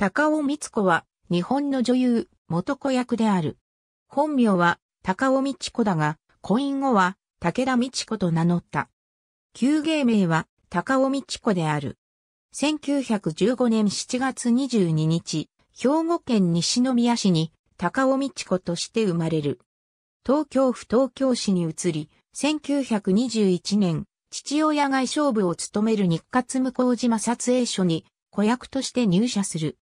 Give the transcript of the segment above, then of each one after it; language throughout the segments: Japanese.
高尾光子は、日本の女優、元子役である。本名は、高尾光子だが、婚姻後は、武田光子と名乗った。旧芸名は、高尾光子である。1915年7月22日、兵庫県西宮市に、高尾光子として生まれる。東京府東京市に移り、1921年、父親外商部を務める日活向島撮影所に、子役として入社する。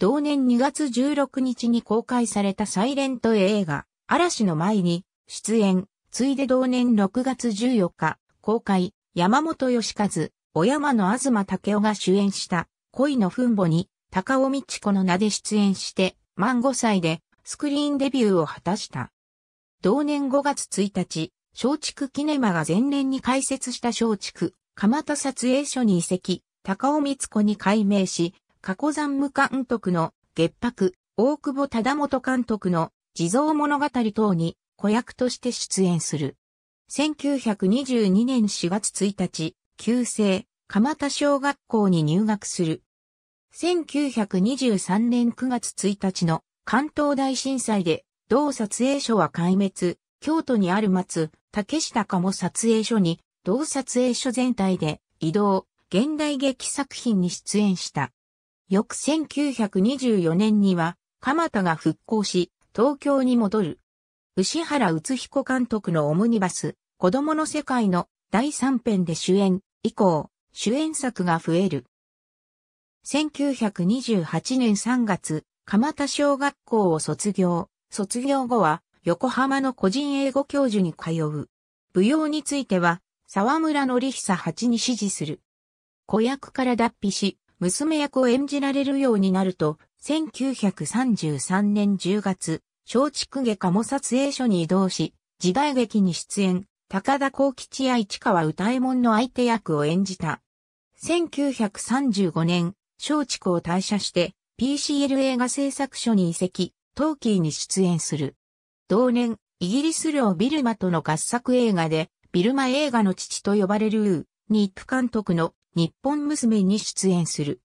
同年2月16日に公開されたサイレント映画、嵐の前に、出演、ついで同年6月14日、公開、山本義和、小山の東武雄が主演した、恋の墳墓に、高尾道子の名で出演して、満5歳で、スクリーンデビューを果たした。同年5月1日、松竹キネマが前年に開設した松竹、蒲田撮影所に移籍、高尾光子に改名し、加古山無監督の月白、大久保忠元監督の地蔵物語等に子役として出演する。1922年4月1日、旧制、鎌田小学校に入学する。1923年9月1日の関東大震災で、同撮影所は壊滅、京都にある松、竹下鴨撮影所に、同撮影所全体で移動、現代劇作品に出演した。翌1924年には、蒲田が復興し、東京に戻る。牛原宇津彦監督のオムニバス、子供の世界の第3編で主演、以降、主演作が増える。1928年3月、蒲田小学校を卒業。卒業後は、横浜の個人英語教授に通う。舞踊については、沢村則久八に指示する。子役から脱皮し、娘役を演じられるようになると、1933年10月、松竹下鴨撮影所に移動し、時代劇に出演、高田光吉や市川歌右衛門の相手役を演じた。1935年、松竹を退社して、PCL 映画製作所に移籍、トーキーに出演する。同年、イギリス領ビルマとの合作映画で、ビルマ映画の父と呼ばれるウー、ニップ監督の日本娘に出演する。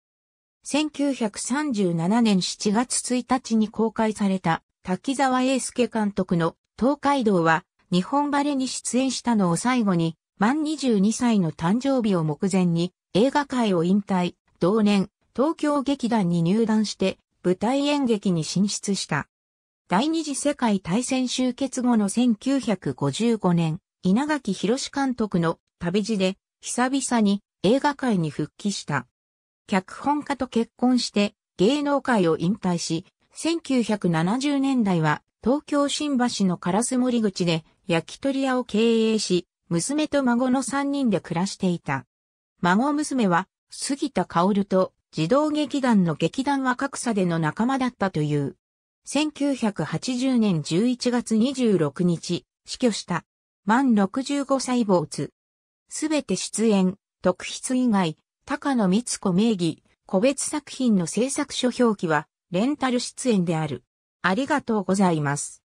1937年7月1日に公開された滝沢英介監督の東海道は日本バレに出演したのを最後に満22歳の誕生日を目前に映画界を引退、同年東京劇団に入団して舞台演劇に進出した。第二次世界大戦終結後の1955年、稲垣博監督の旅路で久々に映画界に復帰した。脚本家と結婚して芸能界を引退し、1970年代は東京新橋のカラス森口で焼き鳥屋を経営し、娘と孫の3人で暮らしていた。孫娘は杉田香ると児童劇団の劇団若草での仲間だったという。1980年11月26日、死去した。満65歳坊主。すべて出演、特筆以外、高野光子名義、個別作品の制作書表記は、レンタル出演である。ありがとうございます。